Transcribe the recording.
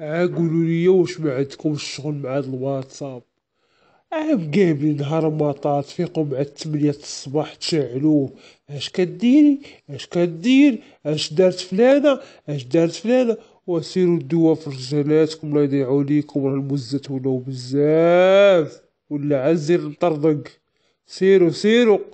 قولوا لي واش ما عندكم شغل مع هاد الواتساب عام كامل نهار طات فيقوا مع التمنية الصباح تشعلوه اش كديري اش كدير اش دارت فلانة اش دارت فلانة وسيروا الدوا في رجالاتكم الله يضيعوا ليكم راه المزة ولاو بزاف ولا عزير مطردق سيروا سيروا